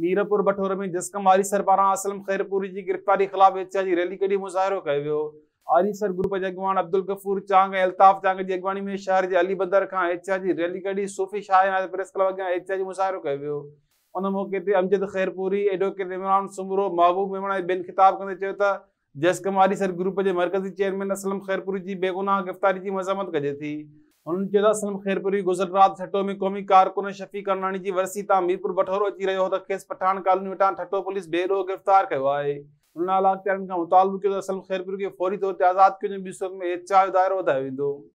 मीरपुर बठोर में जसकम आरी सर असलम खैरपुरी की गिरफ्तारी खिलाफ एहतियाजी रैली कड़ी मुज़ाहिरो कयो आरीसर ग्रुप जे अॻुवान अब्दुल गफ़ूर चांग अल्ताफ़ चांग की अगवाणी में शहर के अली बदर खां एहतियाजी रैली कड़ी सूफ़ी शाह प्रेस क्लब अॻियां एहतियाजी मुज़ाहिरो कयो वियो मौक़े से अमजद ख़ैरपुरी एडवोकेट इमरान सुमरो महबूब मेमणा ॿियनि ख़िताब कंदे चयो सर ग्रुप के मरकजी चेयरमैन असलम ख़ैरपुरी की बेगुनाह गिरफ़्तारी की मजम्मत कजे थी उन्हनि चयो ख़ैरपुरी गुजरात रात में क़ौमी कारकुन शफ़ी करनाणी जी वरसी तां मीरपुर बठोरो अची रहियो हो त कॉलोनी वटां ठटो पुलिस बेरो गिरफ़्तार किया है हुन इलाइक़ारनि मुतालबो किया त सलम ख़ैरपुरी खे फौरी तौर ते आज़ाद किया वञे सूरत में एतिहाद दाइरो वधायो वेंदो